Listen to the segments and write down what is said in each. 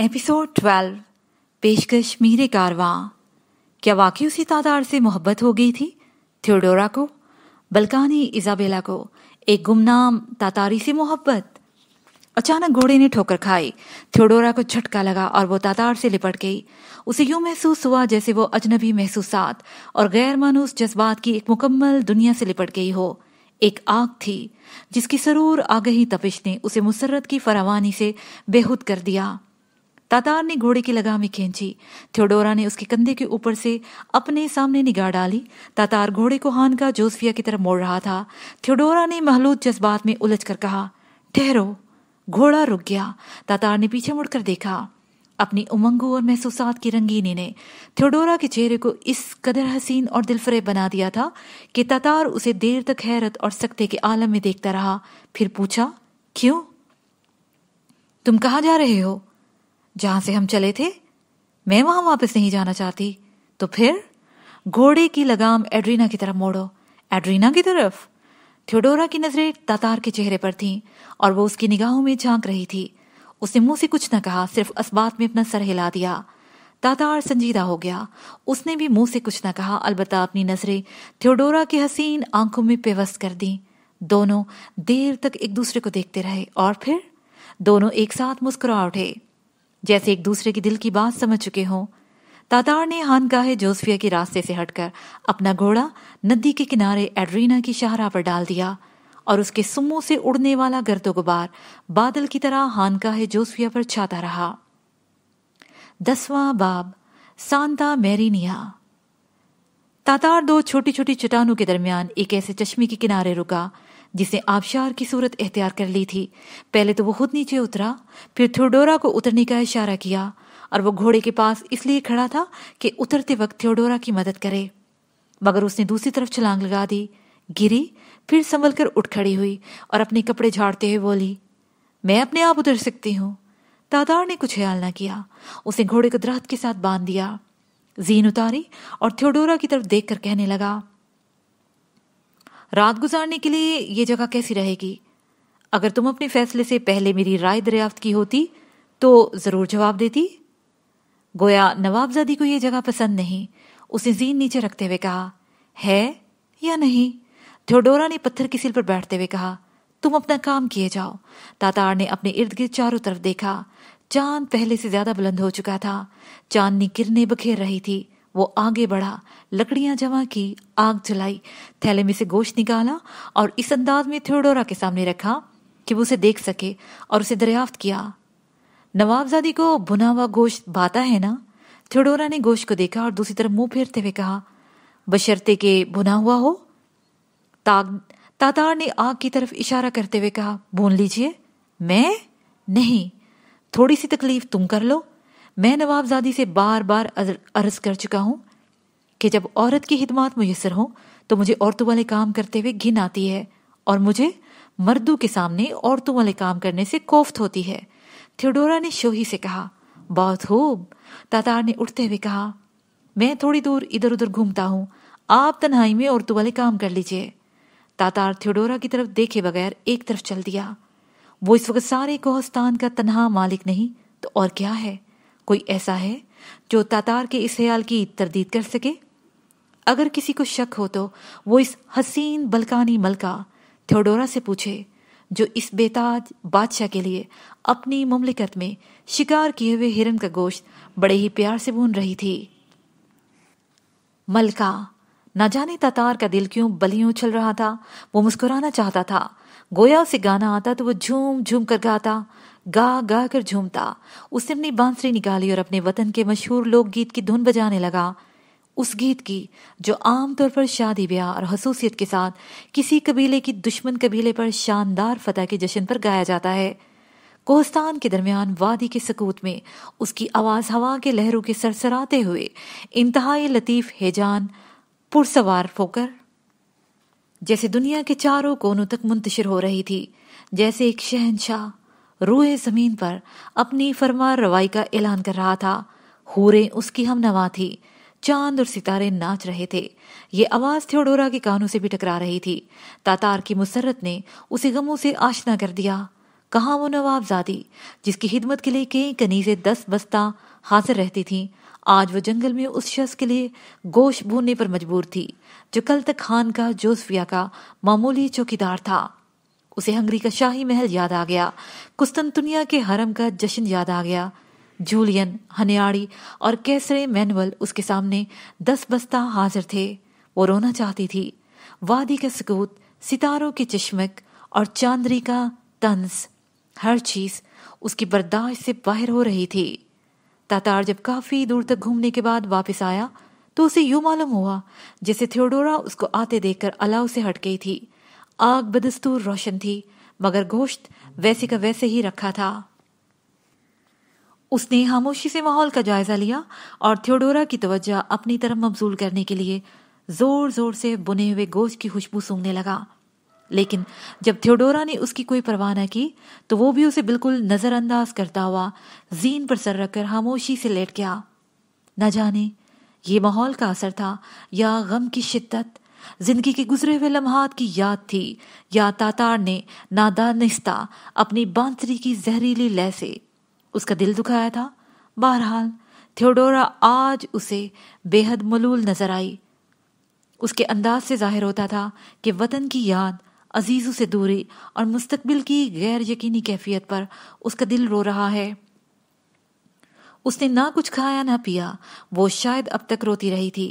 Episode twelve पेशकश मीरे कारवा क्या वाकई उसी तादार से मोहब्बत हो गई थी थियोडोरा को बल्कानी इजाबेला को एक गुमनाम तातारी से मोहब्बत अचानक घोड़े ने ठोकर खाई थियोडोरा को झटका लगा और वो तातार से लिपट गई उसे यूं महसूस हुआ जैसे वो अजनबी महसूसात और गैर मानूस जज्बात की एक मुकम्मल दुनिया से लिपट गई हो एक आग थी जिसकी सरूर आगही तपिश ने उसे मुसरत की फरावानी से बेहुद कर दिया तातार ने घोड़े की लगामें खींची थ्योडोरा ने उसके कंधे के ऊपर से अपने सामने निगाह डाली तातार घोड़े को हान का जोसफिया की तरफ मोड़ रहा था थ्योडोरा ने महलूद जज्बात में उलझ कर कहा ठहरो घोड़ा रुक गया तातार ने पीछे मुड़कर देखा अपनी उमंगों और महसूसात की रंगीनी ने थ्योडोरा के चेहरे को इस कदर हसीन और दिलफरेब बना दिया था कि तातार उसे देर तक हैरत और सख्ते के आलम में देखता रहा फिर पूछा क्यों तुम कहाँ जा रहे हो जहां से हम चले थे मैं वहां वापस नहीं जाना चाहती तो फिर घोड़े की लगाम एड्रीना की तरफ मोड़ो एड्रीना की तरफ थियोडोरा की नजरें तातार के चेहरे पर थीं और वो उसकी निगाहों में झांक रही थी उसने मुंह से कुछ न कहा सिर्फ असबात में अपना सर हिला दिया तातार संजीदा हो गया उसने भी मुंह से कुछ न कहा अलबत्ता अपनी नजरें थियोडोरा की हसीन आंखों में पेवस्त कर दी दोनों देर तक एक दूसरे को देखते रहे और फिर दोनों एक साथ मुस्कुरा उठे जैसे एक दूसरे की दिल की बात समझ चुके हों तातार ने हानगाहे जोसफिया के रास्ते से हटकर अपना घोड़ा नदी के किनारे एड्रीना की शाहरा पर डाल दिया और उसके सुमो से उड़ने वाला गर्दो गुबार बादल की तरह हानगाहे जोसफिया पर छाता रहा दसवा बाब सांता मैरिनिया तातार दो छोटी छोटी चट्टानों के दरमियान एक ऐसे चश्मे के किनारे रुका जिसने आबशार की सूरत एहतियार कर ली थी पहले तो वो खुद नीचे उतरा फिर थ्योडोरा को उतरने का इशारा किया और वो घोड़े के पास इसलिए खड़ा था कि उतरते वक्त थ्योडोरा की मदद करे मगर उसने दूसरी तरफ छलांग लगा दी गिरी फिर संभल कर उठ खड़ी हुई और अपने कपड़े झाड़ते हुए बोली मैं अपने आप उतर सकती हूँ तादार ने कुछ ख्याल ना किया उसे घोड़े को दरख्त के साथ बांध दिया जीन उतारी और थ्योडोरा की तरफ कर कहने लगा रात गुजारने के लिए ये जगह कैसी रहेगी अगर तुम अपने फैसले से पहले मेरी राय दरियाफ्त की होती तो ज़रूर जवाब देती गोया नवाबजादी को यह जगह पसंद नहीं उसने जीन नीचे रखते हुए कहा है या नहीं थोडोरा ने पत्थर की सिल पर बैठते हुए कहा तुम अपना काम किए जाओ तातार ने अपने इर्द गिर्द चारों तरफ देखा चांद पहले से ज्यादा बुलंद हो चुका था चांदनी किरने बखेर रही थी वो आगे बढ़ा लकड़ियां जमा की आग जलाई थैले में से गोश्त निकाला और इस अंदाज में थ्योडोरा के सामने रखा कि वो उसे देख सके और उसे दरियाफ्त किया नवाबजादी को भुना हुआ गोश्त भाता है ना थ्योडोरा ने गोश्त को देखा और दूसरी तरफ मुंह फेरते हुए कहा बशर्ते के भुना हुआ हो ताग तातार ने आग की तरफ इशारा करते हुए कहा भून लीजिए मैं नहीं थोड़ी सी तकलीफ तुम कर लो मैं नवाबजादी से बार बार अर्ज कर चुका हूँ कि जब औरत की हिदमात मुयसर हो तो मुझे औरतों वाले काम करते हुए घिन आती है और मुझे मर्दों के सामने औरतों वाले काम करने से कोफ्त होती है थियोडोरा ने शोही से कहा बहुत खूब तातार ने उठते हुए कहा मैं थोड़ी दूर इधर उधर घूमता हूँ आप तन्हाई में औरतों वाले काम कर लीजिए तातार थियोडोरा की तरफ देखे बगैर एक तरफ चल दिया वो इस वक्त सारे कोहस्तान का तनहा मालिक नहीं तो और क्या है कोई ऐसा है जो तातार के इस ख्याल की तरदीद कर सके अगर किसी को शक हो तो वो इस हसीन बलकानी मलका थोडोरा से पूछे जो इस बेताज बादशाह के लिए अपनी मुमलिकत में शिकार किए हुए हिरन का गोश्त बड़े ही प्यार से भून रही थी मलका ना जाने ततार का दिल क्यों बलियों उछल रहा था वो मुस्कुराना चाहता था गोया उसे गाना आता तो वो झूम झूम कर गाता गा गा कर झूमता उसने अपनी बांसुरी निकाली और अपने वतन के मशहूर लोकगीत की धुन बजाने लगा उस गीत की जो आमतौर पर शादी ब्याह और खसूसियत के साथ किसी कबीले की दुश्मन कबीले पर शानदार फतह के जश्न पर गाया जाता है कोहस्तान के दरमियान वादी के सकूत में उसकी आवाज़ हवा के लहरों के सरसराते हुए इंतहाई लतीफ़ हेजान पुरसवार फोकर जैसे दुनिया के चारों कोनों तक मुंतशिर हो रही थी जैसे एक शहनशाह रूए ज़मीन पर अपनी फरमा रवाई का ऐलान कर रहा था हूरें उसकी हम नवा थी चांद और सितारे नाच रहे थे ये आवाज थियोडोरा के कानों से भी टकरा रही थी तातार की मुसरत ने उसे गमों से आशना कर दिया कहा वो नवाबजादी जिसकी हिदमत के लिए कई कनीजे दस बस्ता हाजिर रहती थी आज वो जंगल में उस शख्स के लिए गोश भूनने पर मजबूर थी जो कल तक खान का जोसफिया का मामूली चौकीदार था उसे हंगरी का शाही महल याद आ गया कुस्तंतुनिया के हरम का जश्न याद आ गया जूलियन हनियाड़ी और कैसरे मैनुअल उसके सामने दस बस्ता हाजिर थे वो रोना चाहती थी वादी का सकूत सितारों के चश्मक और चांदरी का तंस हर चीज उसकी बर्दाश्त से बाहर हो रही थी तातार जब काफी दूर तक घूमने के बाद वापस आया तो उसे यूं मालूम हुआ जैसे थियोडोरा उसको आते देखकर अलाव से हट गई थी आग बदस्तूर रोशन थी मगर गोश्त वैसे का वैसे ही रखा था उसने खामोशी से माहौल का जायजा लिया और थियोडोरा की तवज्जो अपनी तरफ मबजूल करने के लिए जोर जोर से बुने हुए गोश्त की खुशबू सूंघने लगा लेकिन जब थियोडोरा ने उसकी कोई परवाह न की तो वो भी उसे बिल्कुल नजरअंदाज करता हुआ जीन पर सर रखकर खामोशी से लेट गया न जाने ये माहौल का असर था या गम की शिद्दत जिंदगी के गुजरे हुए लम्हात की याद थी या तातार ने नादानिस्ता अपनी बांसरी की जहरीली लय से उसका दिल दुखाया था बहरहाल थियोडोरा आज उसे बेहद मलूल नजर आई उसके अंदाज से जाहिर होता था कि वतन की याद अजीजों से दूरी और मुस्तकबिल की गैर यकीनी कैफियत पर उसका दिल रो रहा है उसने ना कुछ खाया ना पिया वो शायद अब तक रोती रही थी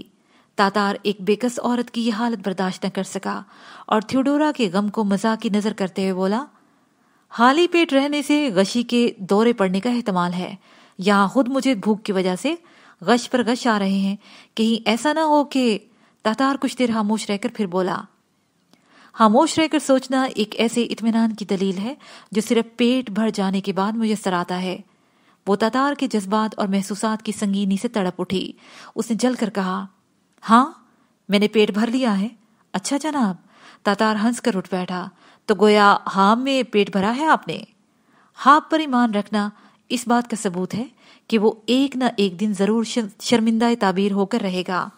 तातार एक बेकस औरत की यह हालत बर्दाश्त न कर सका और थियोडोरा के गम को मजाक की नजर करते हुए बोला हाली पेट रहने से गशी के दौरे पड़ने का अहतमाल है यहां खुद मुझे भूख की वजह से गश पर गश आ रहे हैं कहीं ऐसा ना हो कि तातार कुछ देर खामोश रहकर फिर बोला खामोश रहकर सोचना एक ऐसे इतमान की दलील है जो सिर्फ पेट भर जाने के बाद मुझे आता है वो तातार के जज्बात और महसूसात की संगीनी से तड़प उठी उसने जल कर कहा हाँ मैंने पेट भर लिया है अच्छा जनाब तातार हंस कर उठ बैठा तो गोया हाम में पेट भरा है आपने हाफ पर ईमान रखना इस बात का सबूत है कि वो एक ना एक दिन जरूर शर्मिंदा ताबीर होकर रहेगा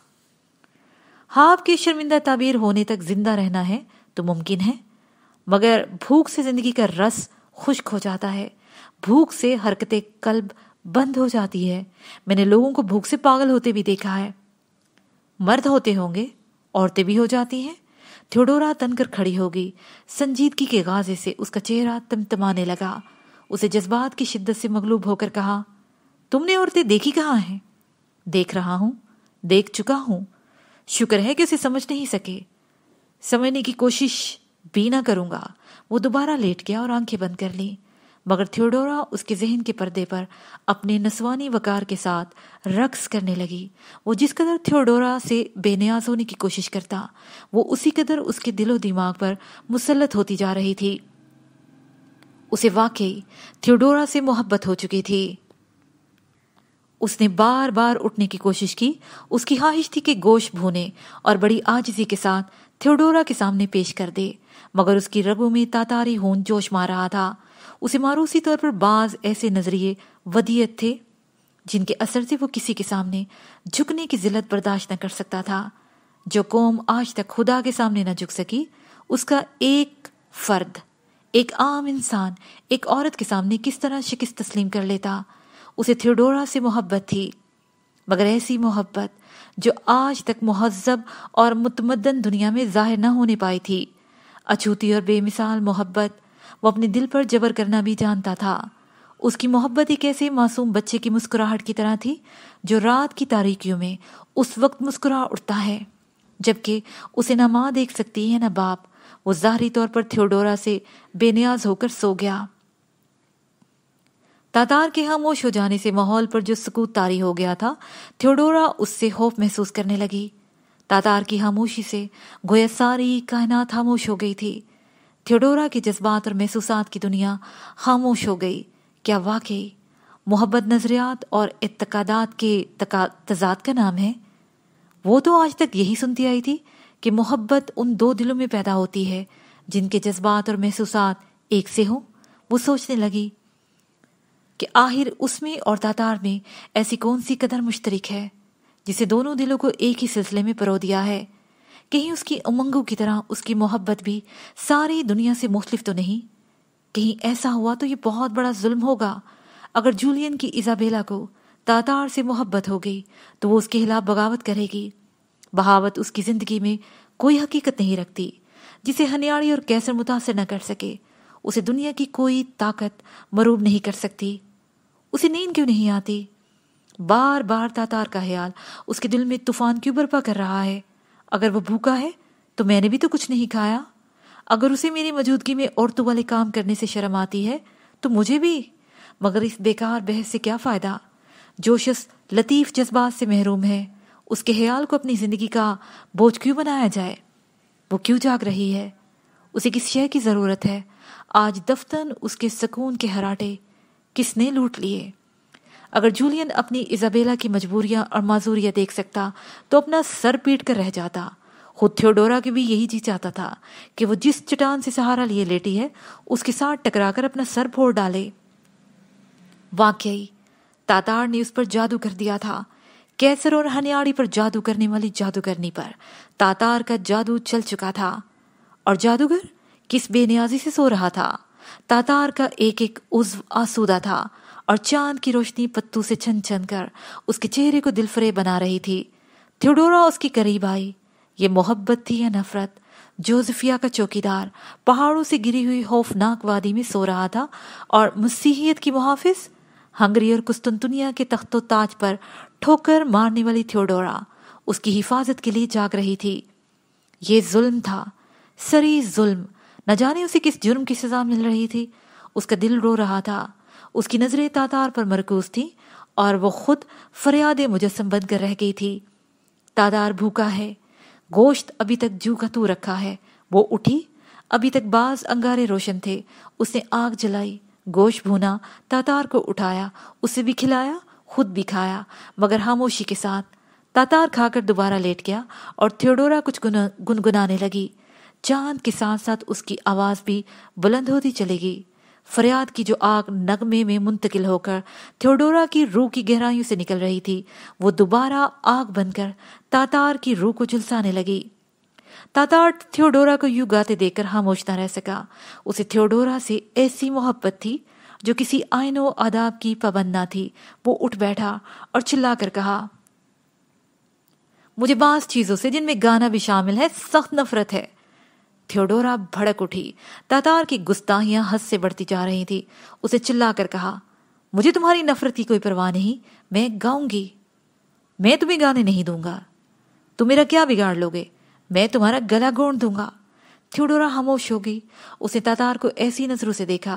हाँ के शर्मिंदा ताबीर होने तक जिंदा रहना है तो मुमकिन है मगर भूख से जिंदगी का रस खुश्क हो जाता है भूख से हरकतें कल्ब बंद हो जाती है मैंने लोगों को भूख से पागल होते भी देखा है मर्द होते होंगे औरतें भी हो जाती हैं थ्योडोरा तनकर खड़ी हो गई संजीदगी के गाजे से उसका चेहरा तमतमाने लगा उसे जज्बात की शिद्दत से मगलूब होकर कहा तुमने औरतें देखी कहाँ हैं देख रहा हूं देख चुका हूं शुक्र है कि उसे समझ नहीं सके समझने की कोशिश भी ना करूंगा वो दोबारा लेट गया और आंखें बंद कर ली मगर थियोडोरा उसके जहन के पर्दे पर अपने नस्वानी वकार के साथ रक्स करने लगी वो जिस कदर थियोडोरा से बेनियाज होने की कोशिश करता वो उसी कदर उसके दिलो दिमाग पर मुसलत होती जा रही थी उसे वाकई थियोडोरा से मोहब्बत हो चुकी थी उसने बार बार उठने की कोशिश की उसकी ख्वाहिश थी कि गोश भूने और बड़ी आजिजी के साथ थियोडोरा के सामने पेश कर दे मगर उसकी रगों में तातारी होन जोश मार रहा था उसे मारूसी तौर पर बाज ऐसे नजरिए वदियत थे जिनके असर से वो किसी के सामने झुकने की जिलत बर्दाश्त न कर सकता था जो कौम आज तक खुदा के सामने न झुक सकी उसका एक फर्द एक आम इंसान एक औरत के सामने किस तरह शिकस्त तस्लीम कर लेता उसे थियोडोरा से मोहब्बत थी मगर ऐसी मोहब्बत जो आज तक महजब और मुतमदन दुनिया में जाहिर न होने पाई थी अछूती और बेमिसाल मोहब्बत वो अपने दिल पर जबर करना भी जानता था उसकी मोहब्बत एक ऐसे मासूम बच्चे की मुस्कुराहट की तरह थी जो रात की तारीखियों में उस वक्त मुस्कुरा उठता है जबकि उसे ना माँ देख सकती है ना बाप वो जाहरी तौर पर थियोडोरा से बेनियाज होकर सो गया तातार के खामोश हाँ हो जाने से माहौल पर जो सुकूत तारी हो गया था थियोडोरा उससे खौफ महसूस करने लगी तातार की खामोशी हाँ से गोया सारी कायनात खामोश हाँ हो गई थी थियोडोरा के जज्बात और महसूसात की दुनिया खामोश हो गई क्या वाकई मोहब्बत नज़रियात और इतकादात के तजाद का नाम है वो तो आज तक यही सुनती आई थी कि मोहब्बत उन दो दिलों में पैदा होती है जिनके जज्बात और महसूसात एक से हों वो सोचने लगी कि आखिर उसमें और दातार में ऐसी कौन सी कदर मुश्तरक है जिसे दोनों दिलों को एक ही सिलसिले में परो दिया है कहीं उसकी उमंगों की तरह उसकी मोहब्बत भी सारी दुनिया से मुख्तलिफ तो नहीं कहीं ऐसा हुआ तो ये बहुत बड़ा जुल्म होगा अगर जूलियन की इजाबेला को तातार से मोहब्बत हो गई तो वो उसके खिलाफ बगावत करेगी बहावत उसकी जिंदगी में कोई हकीकत नहीं रखती जिसे हनियाड़ी और कैसर मुतासर न कर सके उसे दुनिया की कोई ताकत मरूब नहीं कर सकती उसे नींद क्यों नहीं आती बार बार तातार का ख्याल उसके दिल में तूफान क्यों बर्पा कर रहा है अगर वह भूखा है तो मैंने भी तो कुछ नहीं खाया अगर उसे मेरी मौजूदगी में औरतों वाले काम करने से शर्म आती है तो मुझे भी मगर इस बेकार बहस से क्या फ़ायदा जो शख्स लतीफ़ जज्बात से महरूम है उसके ख्याल को अपनी ज़िंदगी का बोझ क्यों बनाया जाए वो क्यों जाग रही है उसे किस शय की ज़रूरत है आज दफ्तन उसके सकून के हराटे किसने लूट लिए अगर जूलियन अपनी इजाबेला की मजबूरियां और माजूरियां देख सकता तो अपना सर पीट कर रह जाता खुद थियोडोरा के भी यही जी चाहता था कि वो जिस चट्टान से सहारा लिए लेटी है उसके साथ टकराकर अपना सर फोड़ डाले वाकई तातार ने उस पर जादू कर दिया था कैसर और हनियाड़ी पर जादू करने वाली जादूगरनी पर तातार का जादू चल चुका था और जादूगर किस बेनियाजी से सो रहा था तातार का एक एक उज्व आसूदा था और चांद की रोशनी पत्तू से छन छन कर उसके चेहरे को दिलफरे बना रही थी थियोडोरा उसके करीब आई ये मोहब्बत थी या नफरत जोजफिया का चौकीदार पहाड़ों से गिरी हुई होफनाक वादी में सो रहा था और मसीहियत की मुहाफिज हंगरी और कुस्तुनतुनिया के तख्तो ताज पर ठोकर मारने वाली थियोडोरा उसकी हिफाजत के लिए जाग रही थी ये जुल्म था सरी जुल्म न जाने उसे किस जुर्म की सजा मिल रही थी उसका दिल रो रहा था उसकी नज़रें तातार पर मरकूज थीं और वो खुद फरियाद मुजस्म बनकर रह गई थी तादार भूखा है गोश्त अभी तक जू का तू रखा है वो उठी अभी तक बाज अंगारे रोशन थे उसने आग जलाई गोश्त भूना तातार को उठाया उसे भी खिलाया खुद भी खाया मगर खामोशी के साथ तातार खाकर दोबारा लेट गया और थियोडोरा कुछ गुनगुनाने लगी चांद के साथ साथ उसकी आवाज़ भी बुलंद होती चलेगी फरियाद की जो आग नगमे में मुंतकिल होकर थियोडोरा की रूह की गहराइयों से निकल रही थी वो दोबारा आग बनकर तातार की रूह को झुलसाने लगी तातार थियोडोरा को यूं गाते देखकर खामोश ना रह सका उसे थियोडोरा से ऐसी मोहब्बत थी जो किसी आयनो आदाब की पाबंद ना थी वो उठ बैठा और चिल्ला कर कहा मुझे बास चीजों से जिनमें गाना भी शामिल है सख्त नफरत है थियोडोरा भड़क उठी तातार की गुस्ताहियां हद से बढ़ती जा रही थी उसे चिल्लाकर कहा मुझे तुम्हारी नफरत की कोई परवाह नहीं मैं गाऊंगी मैं तुम्हें गाने नहीं दूंगा तुम मेरा क्या बिगाड़ लोगे मैं तुम्हारा गला गोंड दूंगा थियोडोरा खामोश होगी उसने तातार को ऐसी नज़रों से देखा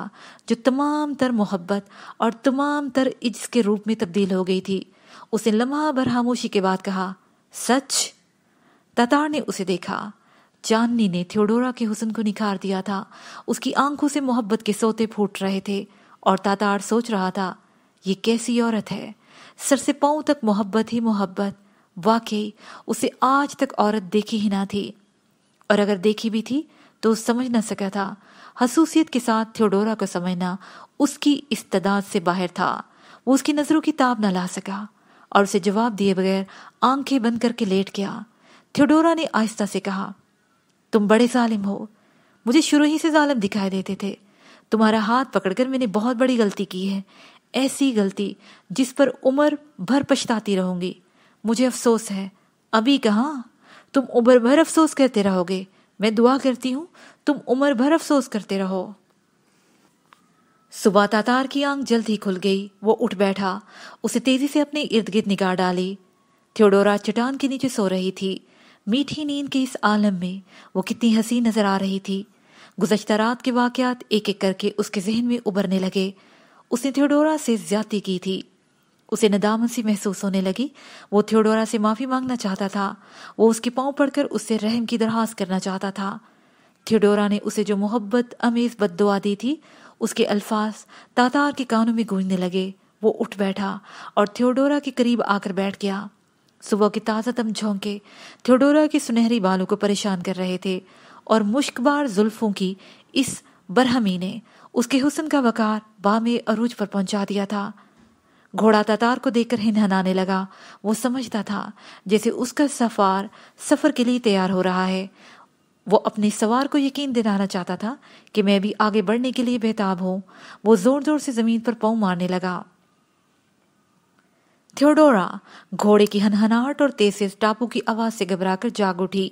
जो तमाम तर मोहब्बत और तमाम तर इज्ज के रूप में तब्दील हो गई थी उसने लम्हा भर खामोशी के बाद कहा सच तातार ने उसे देखा चांदनी ने थियोडोरा के हुसन को निखार दिया था उसकी आंखों से मोहब्बत के सोते फूट रहे थे और तातार सोच रहा था ये कैसी औरत है सर से पाँव तक मोहब्बत ही मोहब्बत वाकई उसे आज तक औरत देखी ही ना थी और अगर देखी भी थी तो समझ ना सका था हसूसियत के साथ थियोडोरा को समझना उसकी इस्तदाद से बाहर था वो उसकी नज़रों की ताब ना ला सका और उसे जवाब दिए बगैर आंखें बंद करके लेट गया थियोडोरा ने आहिस्ता से कहा तुम बड़े जालिम हो मुझे शुरू ही से जालिम दिखाई देते थे तुम्हारा हाथ पकड़कर मैंने बहुत बड़ी गलती की है ऐसी गलती जिस पर उम्र भर पछताती रहूंगी मुझे अफसोस है अभी कहाँ तुम उम्र भर अफसोस करते रहोगे मैं दुआ करती हूँ तुम उम्र भर अफसोस करते रहो सुबह तातार की आंख जल्द ही खुल गई वो उठ बैठा उसे तेजी से अपने इर्द गिर्द निगाह डाली थियोडोरा चट्टान के नीचे सो रही थी मीठी नींद के इस आलम में वो कितनी हसी नजर आ रही थी गुजशत रात के वाकयात एक एक करके उसके जहन में उबरने लगे उसने थियोडोरा से ज्यादा की थी उसे नदामत सी महसूस होने लगी वो थियोडोरा से माफ़ी मांगना चाहता था वो उसके पाँव पड़कर उससे रहम की दरख्वास्त करना चाहता था थियोडोरा ने उसे जो मोहब्बत अमेज बदुआ दी थी उसके अल्फाज तातार के कानों में गूंजने लगे वो उठ बैठा और थियोडोरा के करीब आकर बैठ गया सुबह के ताज़ा दम झोंके थोडोरा के सुनहरी बालों को परेशान कर रहे थे और मुश्कबार जुल्फों की इस बरहमी ने उसके हुसन का वकार बामे अरूज पर पहुंचा दिया था घोड़ा ततार को देखकर हिनहनाने लगा वो समझता था जैसे उसका सफार सफ़र के लिए तैयार हो रहा है वो अपने सवार को यकीन दिलाना चाहता था कि मैं भी आगे बढ़ने के लिए बेताब हूँ वो ज़ोर ज़ोर से ज़मीन पर पाँव मारने लगा थियोडोरा घोड़े की हनहनाहट और तेज से टापू की आवाज से घबराकर जाग उठी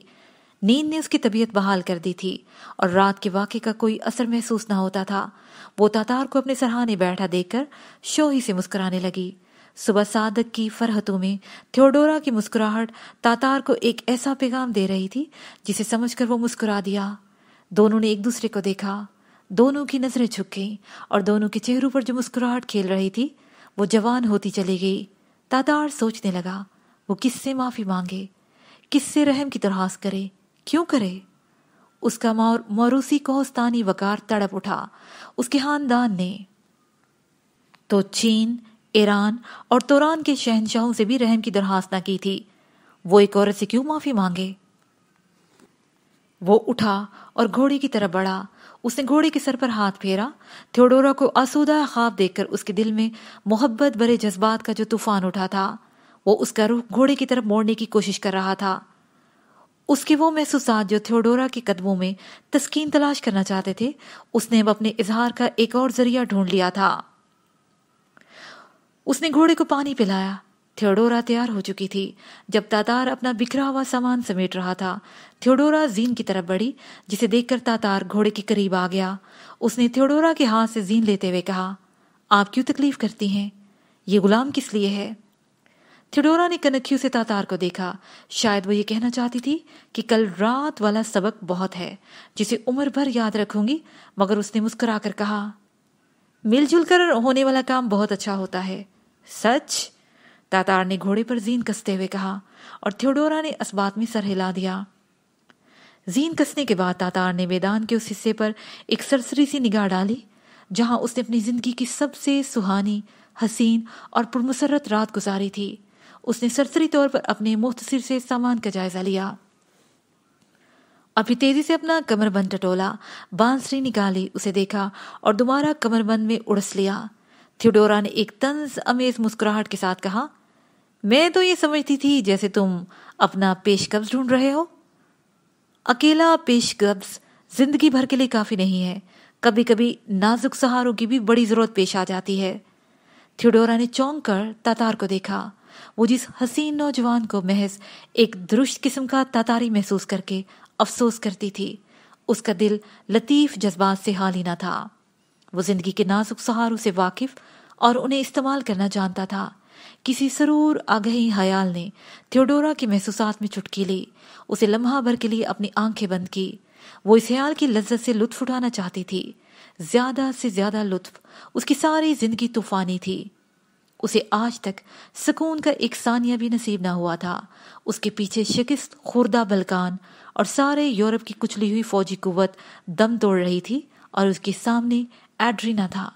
नींद ने उसकी तबीयत बहाल कर दी थी और रात के वाक्य का कोई असर महसूस न होता था वो तातार को अपने सराहने बैठा देखकर शोही से मुस्कुराने लगी सुबह सादक की फरहतों में थियोडोरा की मुस्कुराहट तातार को एक ऐसा पैगाम दे रही थी जिसे समझकर वो मुस्कुरा दिया दोनों ने एक दूसरे को देखा दोनों की नजरें झुक गईं और दोनों के चेहरों पर जो मुस्कुराहट खेल रही थी वो जवान होती चली गई तादार सोचने लगा वो किससे माफ़ी मांगे किससे रहम की तरहास करे क्यों करे उसका मौर मौरूसी कोहस्तानी वकार तड़प उठा उसके खानदान ने तो चीन ईरान और तोरान के शहनशाहों से भी रहम की दरहास ना की थी वो एक औरत से क्यों माफ़ी मांगे वो उठा और घोड़े की तरफ बढ़ा उसने घोड़े के सर पर हाथ फेरा थियोडोरा को आसूदा ख्वाब देखकर उसके दिल में मोहब्बत भरे जज्बात का जो तूफान उठा था वो उसका रुख घोड़े की तरफ मोड़ने की कोशिश कर रहा था उसके वो महसूस जो थ्योडोरा के कदमों में तस्कीन तलाश करना चाहते थे उसने अब अपने इजहार का एक और जरिया ढूंढ लिया था उसने घोड़े को पानी पिलाया थियोडोरा तैयार हो चुकी थी जब तातार अपना बिखरा हुआ सामान समेट रहा था थियोडोरा जीन की तरफ बढ़ी जिसे देखकर तातार घोड़े के करीब आ गया उसने थियोडोरा के हाथ से जीन लेते हुए कहा आप क्यों तकलीफ करती हैं ये गुलाम किस लिए है थिडोरा ने कनखियों से तातार को देखा शायद वो ये कहना चाहती थी कि कल रात वाला सबक बहुत है जिसे उम्र भर याद रखूंगी मगर उसने मुस्कुरा कर कहा मिलजुल कर होने वाला काम बहुत अच्छा होता है सच तातार ने घोड़े पर जीन कसते हुए कहा और थियोडोरा ने इस बात में सर हिला दिया जीन कसने के बाद तातार ने मैदान के उस हिस्से पर एक सरसरी सी निगाह डाली जहां उसने अपनी जिंदगी की सबसे सुहानी हसीन और पुरमसरत रात गुजारी थी उसने सरसरी तौर पर अपने मुख्तसर से सामान का जायजा लिया और फिर तेजी से अपना कमरबंद टटोला बांसरी निकाली उसे देखा और दोबारा कमरबंद में उड़स लिया थियोडोरा ने एक तंज अमेज मुस्कुराहट के साथ कहा मैं तो ये समझती थी जैसे तुम अपना पेशकब्ज ढूंढ रहे हो अकेला पेशकब्ज जिंदगी भर के लिए काफी नहीं है कभी कभी नाजुक सहारों की भी बड़ी जरूरत पेश आ जाती है थियोडोरा ने चौंक कर तातार को देखा वो जिस हसीन नौजवान को महज एक दुरुस्त किस्म का तातारी महसूस करके अफसोस करती थी उसका दिल लतीफ जज्बात से हाल ना था वो जिंदगी के नाजुक सहारों से वाकिफ और उन्हें इस्तेमाल करना जानता था किसी सरूर आगही हयाल ने थियोडोरा की महसूसात में चुटकी ली उसे लम्हा भर के लिए अपनी आंखें बंद की वो इस हयाल की लज्जत से लुत्फ उठाना चाहती थी ज्यादा से ज्यादा लुत्फ उसकी सारी जिंदगी तूफानी थी उसे आज तक सुकून का एक सानिया भी नसीब ना हुआ था उसके पीछे शिकस्त खुर्दा बलकान और सारे यूरोप की कुचली हुई फौजी कुवत दम तोड़ रही थी और उसके सामने एड्रीना था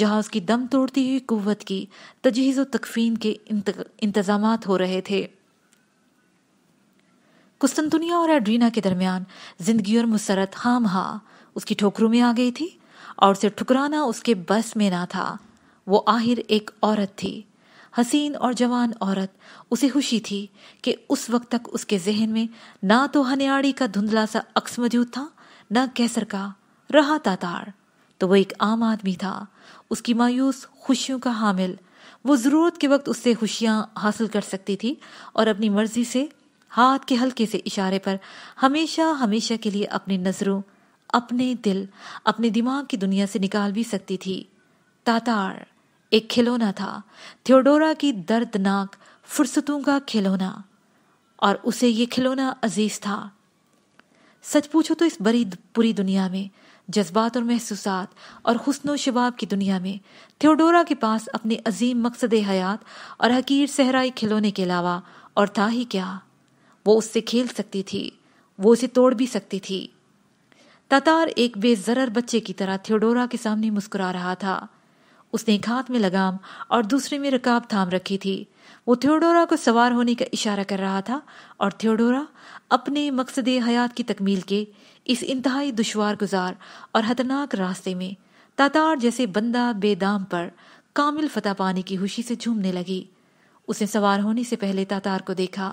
जहाज की दम तोड़ती हुई कुवत की तजहीज़ व तकफीन के इंतजाम हो रहे थे कुस्तंतुनिया और एड्रीना के दरमियान जिंदगी और मुसरत हाम हा उसकी ठोकरों में आ गई थी और उसे ठुकराना उसके बस में ना था वो आहिर एक औरत थी हसीन और जवान औरत उसे खुशी थी कि उस वक्त तक उसके जहन में ना तो हनियाड़ी का धुंधला सा अक्स मौजूद था ना कैसर का रहा तातार तो वो एक आम आदमी था उसकी मायूस खुशियों का हामिल वो ज़रूरत के वक्त उससे खुशियां हासिल कर सकती थी और अपनी मर्जी से हाथ के हल्के से इशारे पर हमेशा हमेशा के लिए अपनी नज़रों अपने दिल अपने दिमाग की दुनिया से निकाल भी सकती थी तातार एक खिलौना था थियोडोरा की दर्दनाक फुर्सतों का खिलौना और उसे ये खिलौना अजीज था सच पूछो तो इस बड़ी पूरी दुनिया में जज्बात और महसूस और हसन शबाब की दुनिया में थियोडोरा के पास अपने अजीम मकसद हयात और हकीर सहराई खिलौने के अलावा और था ही क्या वो उससे खेल सकती थी वो उसे तोड़ भी सकती थी ततार एक बेजरर बच्चे की तरह थियोडोरा के सामने मुस्कुरा रहा था उसने एक हाथ में लगाम और दूसरे में रकाब थाम रखी थी वो थियोडोरा को सवार होने का इशारा कर रहा था और थियोडोरा अपने मकसद हयात की तकमील के इस इंतहाई दुशवार गुजार और हतनाक रास्ते में तातार जैसे बंदा बेदाम पर कामिल फतह पाने की खुशी से झूमने लगी उसने सवार होने से पहले तातार को देखा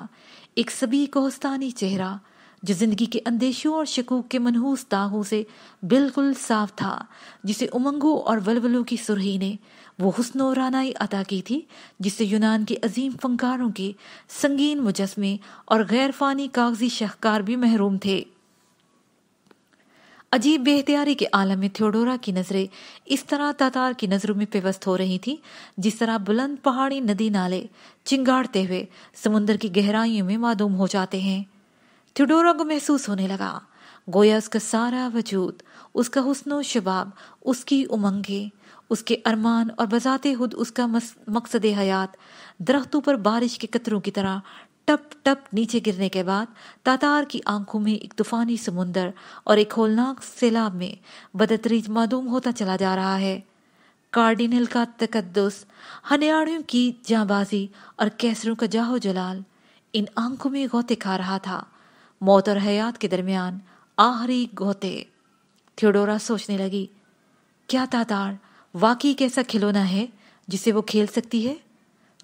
एक सभी कोहस्तानी चेहरा जो जिंदगी के अंदेशों और शकूक के मनहूस दागों से बिल्कुल साफ था जिसे उमंगों और वलवलों की सुरही ने वो हुस्न रानाई अदा की थी जिससे यूनान के अजीम फंकारों के संगीन मुजस्मे और गैर फानी कागजी शहकार भी महरूम थे अजीब बेहतियारी के आलम में थियोडोरा की नज़रें इस तरह तातार की नज़रों में पेवस्त हो रही थी जिस तरह बुलंद पहाड़ी नदी नाले चिंगाड़ते हुए समुंदर की गहराइयों में मादूम हो जाते हैं थियोडोरा को महसूस होने लगा गोया उसका सारा वजूद उसका हुस्न शबाब उसकी उमंगे उसके अरमान और बजाते हुद उसका मकसद हयात दरख्तों पर बारिश के कतरों की तरह टप टप नीचे गिरने के बाद तातार की आंखों में एक तूफानी समुंदर और एक होलनाक सैलाब में बदतरीज मदूम होता चला जा रहा है कार्डिनल का तकदस हनियाड़ियों की जाबाजी और कैसरों का जाहो जलाल इन आंखों में गोते खा रहा था मौत और हयात के दरमियान आहरी गोते थियोडोरा सोचने लगी क्या तातार वाकई कैसा खिलौना है जिसे वो खेल सकती है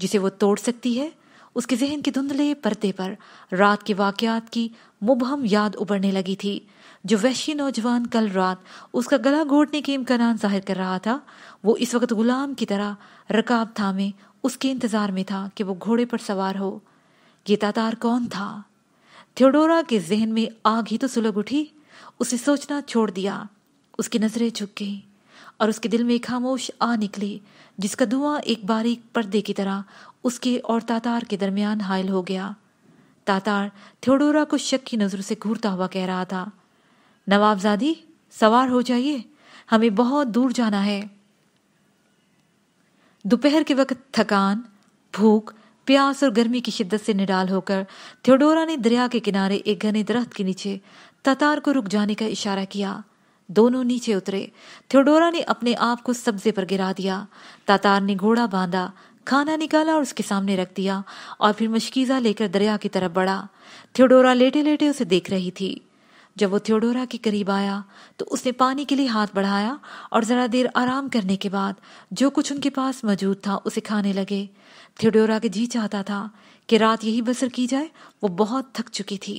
जिसे वो तोड़ सकती है उसके जहन के धुंधले पर्दे पर रात के वाकयात की मुबहम याद उभरने लगी थी जो वैशी नौजवान कल रात उसका गला घोटने के इम्कान जाहिर कर रहा था वो इस वक्त गुलाम की तरह रकाब थामे उसके इंतजार में था कि वो घोड़े पर सवार हो ये तातार कौन था थियोडोरा के जहन में आग ही तो सुलग उठी उसे सोचना छोड़ दिया उसकी नजरें झुक गई और उसके दिल में खामोश आ निकली जिसका धुआं एक बारीक पर्दे की तरह उसके और तातार के दरमियान हायल हो गया तातार थ्योडोरा को शक की नज़र से घूरता हुआ कह रहा था नवाबजादी सवार हो जाइए हमें बहुत दूर जाना है दोपहर के वक्त थकान भूख प्यास और गर्मी की शिद्दत से निडाल होकर थ्योडोरा ने दरिया के किनारे एक घने दरख्त के नीचे ततार को रुक जाने का इशारा किया दोनों नीचे उतरे थ्योडोरा ने अपने आप को सब्जे पर गिरा दिया तातार ने घोड़ा बांधा खाना निकाला और उसके सामने रख दिया और फिर मशकीज़ा लेकर दरिया की तरफ बढ़ा थियोडोरा लेटे लेटे उसे देख रही थी जब वो थियोडोरा के करीब आया तो उसने पानी के लिए हाथ बढ़ाया और ज़रा देर आराम करने के बाद जो कुछ उनके पास मौजूद था उसे खाने लगे थियोडोरा के जी चाहता था कि रात यही बसर की जाए वो बहुत थक चुकी थी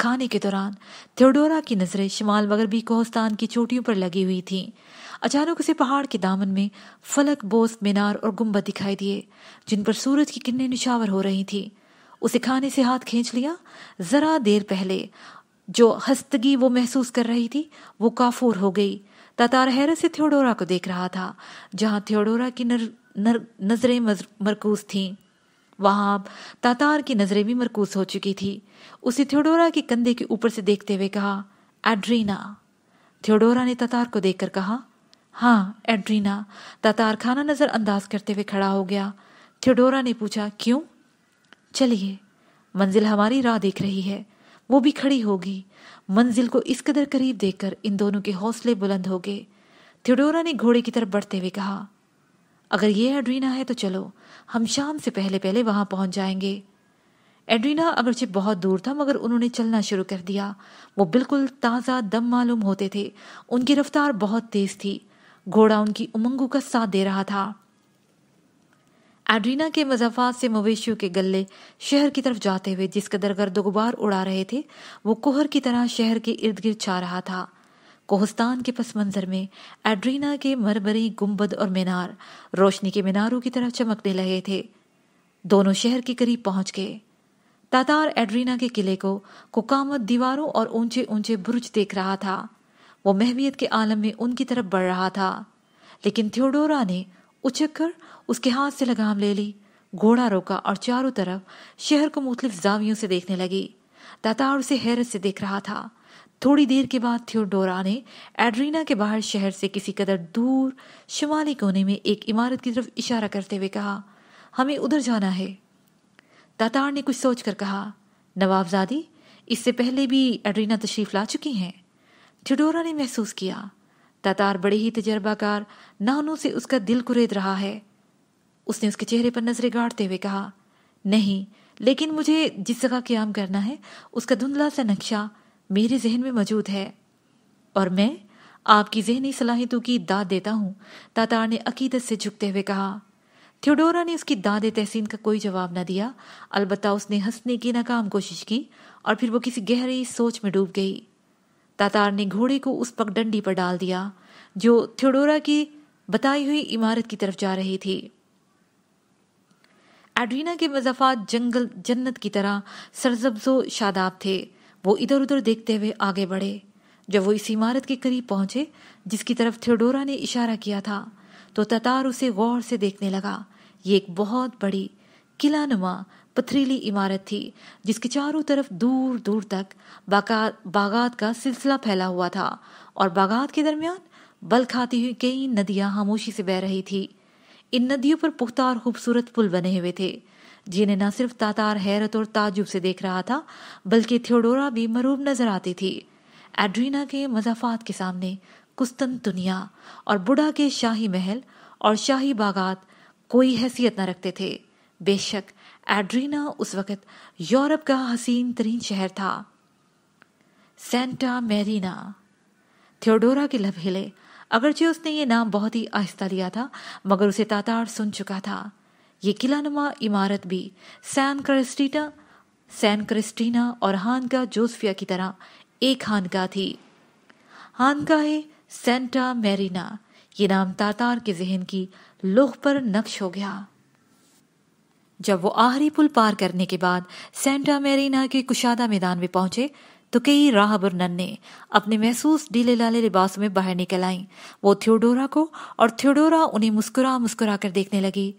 खाने के दौरान थियोडोरा की नज़रें शिमाल मगरबी कोहस्तान की चोटियों पर लगी हुई थीं अचानक उसे पहाड़ के दामन में फलक बोस मीनार और गुम्बद दिखाई दिए जिन पर सूरज की किरणें निशावर हो रही थी उसे खाने से हाथ खींच लिया जरा देर पहले जो हस्तगी वो महसूस कर रही थी वो काफूर हो गई तातार हैरत से थियोडोरा को देख रहा था जहां थियोडोरा की नर, नर, नजरें मरकूज थीं वहां तातार की नजरें भी मरकूज हो चुकी थी उसे थियोडोरा के कंधे के ऊपर से देखते हुए कहा एड्रीना थियोडोरा ने तातार को देखकर कहा हाँ एड्रीना तातार खाना नज़रअंदाज करते हुए खड़ा हो गया थियोडोरा ने पूछा क्यों चलिए मंजिल हमारी राह देख रही है वो भी खड़ी होगी मंजिल को इस कदर करीब देखकर इन दोनों के हौसले बुलंद हो गए थियोडोरा ने घोड़े की तरफ बढ़ते हुए कहा अगर ये एड्रीना है तो चलो हम शाम से पहले पहले वहां पहुंच जाएंगे एड्रीना अगरचे बहुत दूर था मगर उन्होंने चलना शुरू कर दिया वो बिल्कुल ताज़ा दम मालूम होते थे उनकी रफ्तार बहुत तेज़ थी घोड़ा उनकी उमंगों का साथ दे रहा था एड्रीना के मजाफात से मवेशियों के गले शहर की तरफ जाते हुए जिस कदर गुबार उड़ा रहे थे वो कोहर की तरह शहर के इर्द गिर्द छा रहा था कोहस्तान के पस मंजर में एड्रीना के मरमरी गुंबद और मीनार रोशनी के मीनारों की तरफ चमकने लगे थे दोनों शहर के करीब पहुंच गए तातार एड्रीना के किले को कुकामत दीवारों और ऊंचे ऊंचे बुर्ज देख रहा था वो महवियत के आलम में उनकी तरफ बढ़ रहा था लेकिन थियोडोरा ने उछक कर उसके हाथ से लगाम ले ली घोड़ा रोका और चारों तरफ शहर को मुख्तलिफ जावियों से देखने लगी दातार उसे हैरत से देख रहा था थोड़ी देर के बाद थियोडोरा ने एड्रीना के बाहर शहर से किसी कदर दूर शिमाली कोने में एक इमारत की तरफ इशारा करते हुए कहा हमें उधर जाना है दातार ने कुछ सोचकर कहा नवाबजादी इससे पहले भी एड्रीना तशरीफ ला चुकी हैं थिडोरा ने महसूस किया तातार बड़े ही तजर्बाकार नानों से उसका दिल कुरेद रहा है उसने उसके चेहरे पर नजरें गाड़ते हुए कहा नहीं लेकिन मुझे जिस जगह क्याम करना है उसका धुंधला सा नक्शा मेरे जहन में मौजूद है और मैं आपकी जहनी सलाहियतों की दाद देता हूँ तातार ने अकीदत से झुकते हुए कहा थियोडोरा ने उसकी दाद तहसीन का कोई जवाब न दिया अलबत्ता उसने हंसने की नाकाम कोशिश की और फिर वो किसी गहरी सोच में डूब गई तातार ने घोड़े को उस पगडंडी पर डाल दिया जो थ्योडोरा की बताई हुई इमारत की तरफ जा रही थी एड्रीना के मजाफात जंगल जन्नत की तरह सरजब्जो शादाब थे वो इधर उधर देखते हुए आगे बढ़े जब वो इस इमारत के करीब पहुंचे जिसकी तरफ थ्योडोरा ने इशारा किया था तो ततार उसे गौर से देखने लगा ये एक बहुत बड़ी किला नुमा पथरीली इमारत थी जिसके चारों तरफ दूर दूर तक बागात का सिलसिला फैला हुआ था और बागात के दरमियान बल खाती हुई कई नदियां खामोशी से बह रही थी इन नदियों पर पुख्ता और खूबसूरत पुल बने हुए थे जिन्हें न सिर्फ तातार हैरत और ताजुब से देख रहा था बल्कि थियोडोरा भी मरूब नजर आती थी एड्रीना के मजाफात के सामने कुस्तन दुनिया और बुढ़ा के शाही महल और शाही बागात कोई हैसियत न रखते थे बेशक एड्रीना उस वक़्त यूरोप का हसीन तरीन शहर था सेंटा मेरीना थियोडोरा के लब हिले अगरचे उसने ये नाम बहुत ही आहिस्ता लिया था मगर उसे तातार सुन चुका था ये किलानुमा इमारत भी सैन क्रिस्टीना सैन क्रिस्टीना और हानका जोसफिया की तरह एक हानका थी हानका है सेंटा मेरीना ये नाम तातार के जहन की लोह पर नक्श हो गया जब वो आहरी पुल पार करने के बाद सेंटा मेरीना के कुशादा मैदान में पहुंचे तो कई राहबर नन्ने अपने महसूस डीले लाले लिबास में बाहर निकल आई वो थियोडोरा को और थियोडोरा उन्हें मुस्कुरा मुस्कुरा कर देखने लगी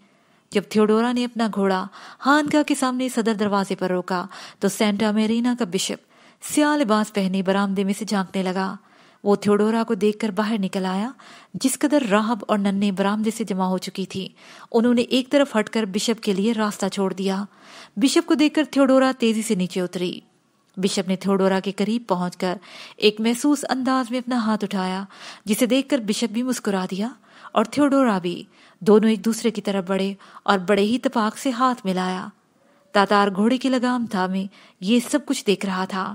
जब थियोडोरा ने अपना घोड़ा हानका के सामने सदर दरवाजे पर रोका तो सेंटा मेरीना का बिशप सिया लिबास पहने बरामदे में से झांकने लगा वो थियोडोरा को देखकर बाहर निकल आया जिस कदर राहब और नन्हे बरामदे से जमा हो चुकी थी उन्होंने एक तरफ हटकर बिशप के लिए रास्ता छोड़ दिया बिशप को देखकर थियोडोरा तेजी से नीचे उतरी बिशप ने थियोडोरा के करीब पहुंचकर एक महसूस अंदाज में अपना हाथ उठाया जिसे देखकर बिशप भी मुस्कुरा दिया और थियोडोरा भी दोनों एक दूसरे की तरफ बढ़े और बड़े ही तपाक से हाथ मिलाया तातार घोड़े की लगाम था में ये सब कुछ देख रहा था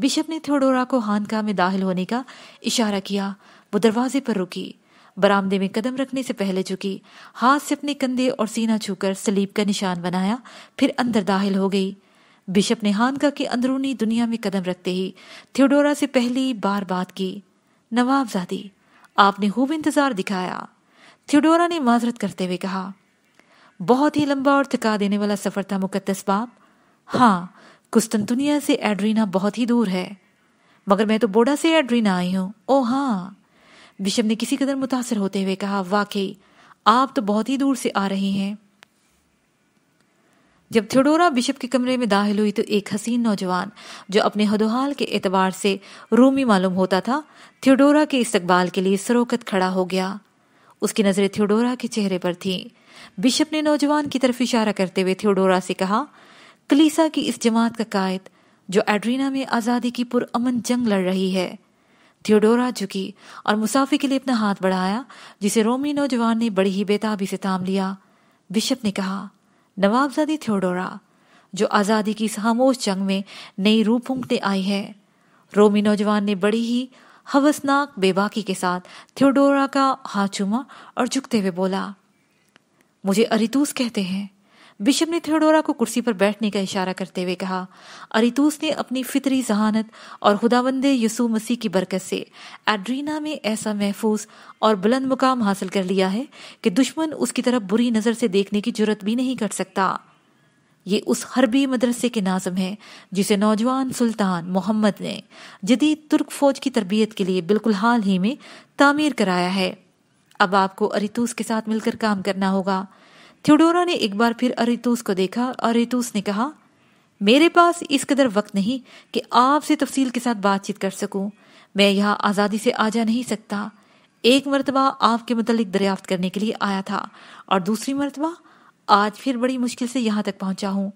बिशप ने थ्योडोरा को हानका में दाखिल होने का इशारा किया वो दरवाजे पर रुकी बरामदे में कदम रखने से पहले झुकी हाथ से अपने कंधे और सीना छूकर सलीब का निशान बनाया फिर अंदर दाखिल हो गई बिशप ने हानका की अंदरूनी दुनिया में कदम रखते ही थियोडोरा से पहली बार बात की नवाबजादी आपने खूब इंतजार दिखाया थियोडोरा ने माजरत करते हुए कहा बहुत ही लंबा और थका देने वाला सफर था मुकदस बाप हाँ कुस्तंतुनिया से एड्रीना बहुत ही दूर है मगर मैं तो बोडा से एड्रीना आई हूँ ओ हाँ बिशप ने किसी कदर मुतासर होते हुए कहा वाकई आप तो बहुत ही दूर से आ रही हैं जब थियोडोरा बिशप के कमरे में दाखिल हुई तो एक हसीन नौजवान जो अपने हदोहाल के एतबार से रोमी मालूम होता था थियोडोरा के इस्तकबाल के लिए सरोकत खड़ा हो गया उसकी नज़रें थियोडोरा के चेहरे पर थीं बिशप ने नौजवान की तरफ इशारा करते हुए थियोडोरा से कहा कलीसा की इस जमात का कायद जो एड्रीना में आज़ादी की पुरअमन जंग लड़ रही है थियोडोरा झुकी और मुसाफी के लिए अपना हाथ बढ़ाया जिसे रोमी नौजवान ने बड़ी ही बेताबी से थाम लिया बिशप ने कहा नवाबजादी थियोडोरा जो आज़ादी की इस खामोश जंग में नई रूप फूंकने आई है रोमी नौजवान ने बड़ी ही हवसनाक बेबाकी के साथ थियोडोरा का हाथ चूमा और झुकते हुए बोला मुझे अरितूस कहते हैं बिशप ने थियोडोरा को कुर्सी पर बैठने का इशारा करते हुए कहा अरितूस ने अपनी फितरी जहानत और खुदावंद यसू मसीह की बरकत से एड्रीना में ऐसा महफूज और बुलंद मुकाम हासिल कर लिया है कि दुश्मन उसकी तरफ बुरी नज़र से देखने की जरूरत भी नहीं कर सकता ये उस हरबी मदरसे के नाजम है जिसे नौजवान सुल्तान मोहम्मद ने जदीद तुर्क फौज की तरबियत के लिए बिल्कुल हाल ही में तामीर कराया है अब आपको अरितूस के साथ मिलकर काम करना होगा थियोडोरा ने एक बार फिर अरितूस को देखा अरितूस ने कहा मेरे पास इस कदर वक्त नहीं कि आपसे तफसील के साथ बातचीत कर सकूं। मैं यहाँ आज़ादी से आ जा नहीं सकता एक मरतबा आपके मतलब दरियाफ्त करने के लिए आया था और दूसरी मरतबा आज फिर बड़ी मुश्किल से यहाँ तक पहुंचा हूँ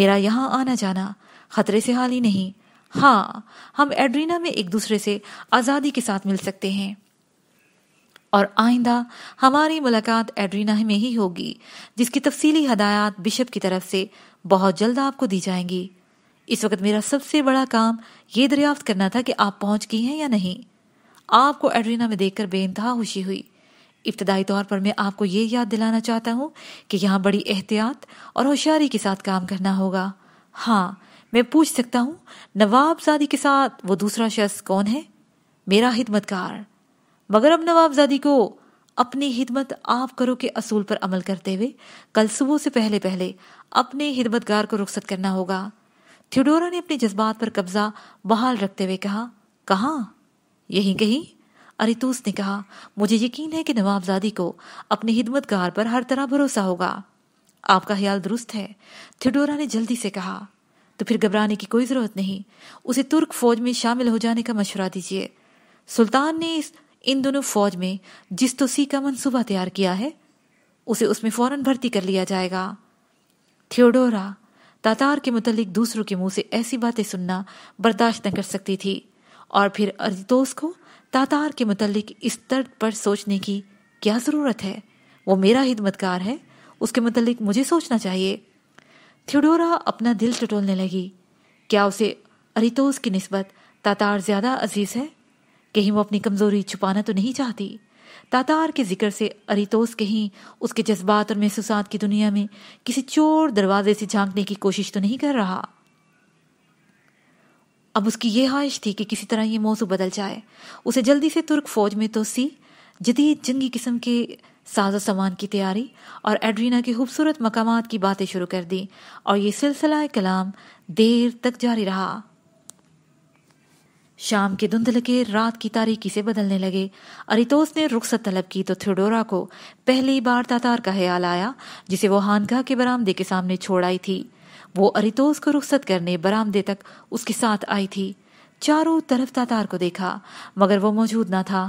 मेरा यहाँ आना जाना खतरे से हाल ही नहीं हाँ हम एड्रीना में एक दूसरे से आज़ादी के साथ मिल सकते हैं और आइंदा हमारी मुलाकात एड्रीना में ही होगी जिसकी तफसीली हदायत बिशप की तरफ से बहुत जल्द आपको दी जाएंगी इस वक्त मेरा सबसे बड़ा काम ये दरियाफ्त करना था कि आप पहुंच गई हैं या नहीं आपको एड्रीना में देखकर बेानतहा खुशी हुई इब्तदाई तौर पर मैं आपको ये याद दिलाना चाहता हूँ कि यहाँ बड़ी एहतियात और होशियारी के साथ काम करना होगा हाँ मैं पूछ सकता हूँ नवाबजादी के साथ वो दूसरा शख्स कौन है मेरा हिदमतकार मगर अब नवाबजादी को अपनी हिदमत आप करो के असूल पर अमल करते हुए कल सुबह से पहले पहले अपने हिदमतगार को रुखसत करना होगा थियोडोरा ने अपने जज्बात पर कब्जा बहाल रखते हुए कहा कहा यहीं कहीं अरितूस ने कहा मुझे यकीन है कि नवाबजादी को अपने हिदमतगार पर हर तरह भरोसा होगा आपका ख्याल दुरुस्त है थियोडोरा ने जल्दी से कहा तो फिर घबराने की कोई जरूरत नहीं उसे तुर्क फौज में शामिल हो जाने का मशवरा दीजिए सुल्तान ने इस इन दोनों फौज में जिस तुसी तो का मंसूबा तैयार किया है उसे उसमें फौरन भर्ती कर लिया जाएगा थियोडोरा तातार के मुतलिक दूसरों के मुंह से ऐसी बातें सुनना बर्दाश्त न कर सकती थी और फिर अर्जितोस को तातार के मतलब इस तर्द पर सोचने की क्या ज़रूरत है वो मेरा हिदमतकार है उसके मुतलिक मुझे सोचना चाहिए थियोडोरा अपना दिल टटोलने लगी क्या उसे अरितोस की नस्बत तातार ज़्यादा अजीज़ है कहीं वो अपनी कमजोरी छुपाना तो नहीं चाहती तातार के जिक्र से अरितोस कहीं उसके जज्बात और महसूसात की दुनिया में किसी चोर दरवाजे से झांकने की कोशिश तो नहीं कर रहा अब उसकी यह ख्वाहिश थी कि किसी तरह ये मौसू बदल जाए उसे जल्दी से तुर्क फौज में तो सी जदीद जंगी किस्म के साजो सामान की तैयारी और एड्रीना के खूबसूरत मकाम की बातें शुरू कर दी और ये सिलसिला कलाम देर तक जारी रहा शाम के धुंधलके रात की तारीखी से बदलने लगे अरितोस ने रुखसत तलब की तो थ्योडोरा को पहली बार तातार का ख्याल आया जिसे वो हानगा के बरामदे के सामने छोड़ आई थी वो अरितोस को रुखसत करने बरामदे तक उसके साथ आई थी चारों तरफ तातार को देखा मगर वो मौजूद ना था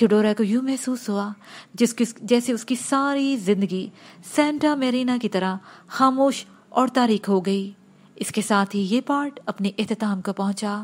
थियोडोरा को यूं महसूस हुआ जिसकी जैसे उसकी सारी जिंदगी सेंटा मेरीना की तरह खामोश और तारीख हो गई इसके साथ ही ये पार्ट अपने अख्ताम को पहुंचा